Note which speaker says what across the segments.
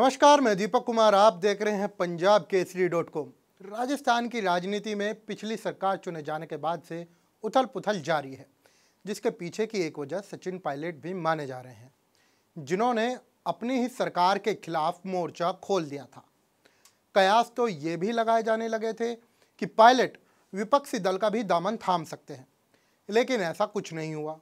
Speaker 1: नमस्कार मैं दीपक कुमार आप देख रहे हैं पंजाब केसरी डॉट कॉम राजस्थान की राजनीति में पिछली सरकार चुने जाने के बाद से उथल पुथल जारी है जिसके पीछे की एक वजह सचिन पायलट भी माने जा रहे हैं जिन्होंने अपनी ही सरकार के खिलाफ मोर्चा खोल दिया था कयास तो ये भी लगाए जाने लगे थे कि पायलट विपक्षी दल का भी दामन थाम सकते हैं लेकिन ऐसा कुछ नहीं हुआ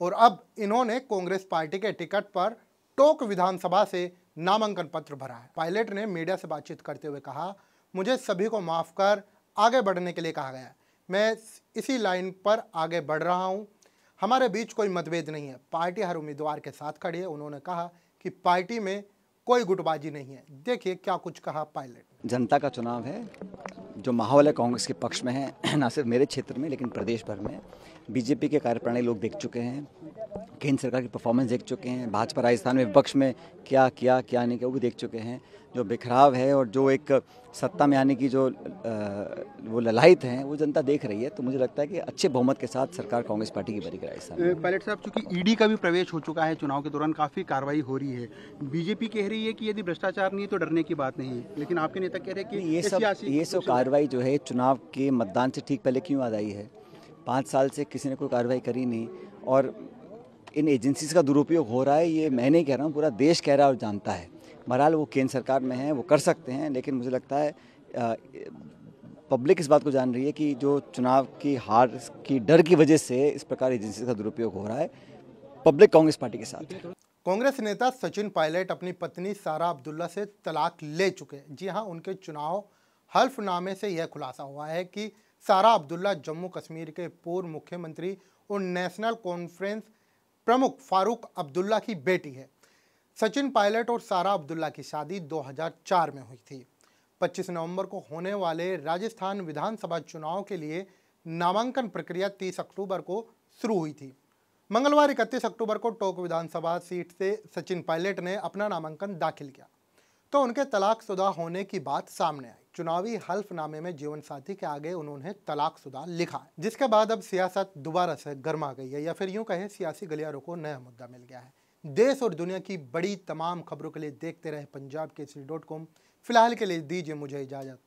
Speaker 1: और अब इन्होंने कांग्रेस पार्टी के टिकट पर टोक विधानसभा से नामांकन पत्र भरा है पायलट ने मीडिया से बातचीत करते हुए कहा मुझे सभी को माफ़ कर आगे बढ़ने के लिए कहा गया है मैं इसी लाइन पर आगे बढ़ रहा हूँ हमारे बीच कोई मतभेद नहीं है पार्टी हर उम्मीदवार के साथ खड़ी है उन्होंने कहा कि पार्टी में कोई गुटबाजी नहीं है देखिए क्या कुछ कहा पायलट
Speaker 2: जनता का चुनाव है जो माहौल है कांग्रेस के पक्ष में है ना सिर्फ मेरे क्षेत्र में लेकिन प्रदेश भर में बीजेपी के कार्यप्रणाली लोग देख चुके हैं केंद्र सरकार की परफॉर्मेंस देख चुके हैं भाजपा राजस्थान में विपक्ष में क्या किया क्या नहीं किया वो भी देख चुके हैं जो बिखराव है और जो एक सत्ता में आने की जो आ, वो ललायत हैं वो जनता देख रही है तो मुझे लगता है कि अच्छे बहुमत के साथ सरकार कांग्रेस पार्टी की बनी राजस्थान
Speaker 1: पायलट तो साहब चूंकि ईडी का भी प्रवेश हो चुका है चुनाव के दौरान काफ़ी कार्रवाई हो रही है बीजेपी कह रही है कि यदि भ्रष्टाचार नहीं है तो डरने की बात नहीं है लेकिन आपके नेता कह रहे हैं कि ये सब ये सब कार्रवाई
Speaker 2: जो है चुनाव के मतदान से ठीक पहले क्यों आ आई है पाँच साल से किसी ने कोई कार्रवाई करी नहीं और इन एजेंसीज का दुरुपयोग हो रहा है ये मैं नहीं कह रहा हूँ पूरा देश कह रहा है और जानता है बहरहाल वो केंद्र सरकार में है वो कर सकते हैं लेकिन मुझे लगता है आ, पब्लिक इस बात को जान रही है कि जो चुनाव की हार की डर की वजह से इस प्रकार एजेंसी का दुरुपयोग हो रहा है पब्लिक कांग्रेस पार्टी के साथ
Speaker 1: कांग्रेस नेता सचिन पायलट अपनी पत्नी सारा अब्दुल्ला से तलाक ले चुके हैं जी हाँ उनके चुनाव हल्फनामे से यह खुलासा हुआ है कि सारा अब्दुल्ला जम्मू कश्मीर के पूर्व मुख्यमंत्री और नेशनल कॉन्फ्रेंस प्रमुख फारूक अब्दुल्ला की बेटी है सचिन पायलट और सारा अब्दुल्ला की शादी 2004 में हुई थी 25 नवंबर को होने वाले राजस्थान विधानसभा चुनाव के लिए नामांकन प्रक्रिया 30 अक्टूबर को शुरू हुई थी मंगलवार इकतीस अक्टूबर को टोक विधानसभा सीट से सचिन पायलट ने अपना नामांकन दाखिल किया तो उनके तलाकशुदा होने की बात सामने आई चुनावी हल्फनामे में जीवन साथी के आगे उन्होंने तलाक शुदा लिखा जिसके बाद अब सियासत दोबारा से गर्मा गई है या फिर यूं कहें सियासी गलियारों को नया मुद्दा मिल गया है देश और दुनिया की बड़ी तमाम खबरों के लिए देखते रहे पंजाब के डॉट कॉम फिलहाल के लिए दीजिए मुझे इजाज़त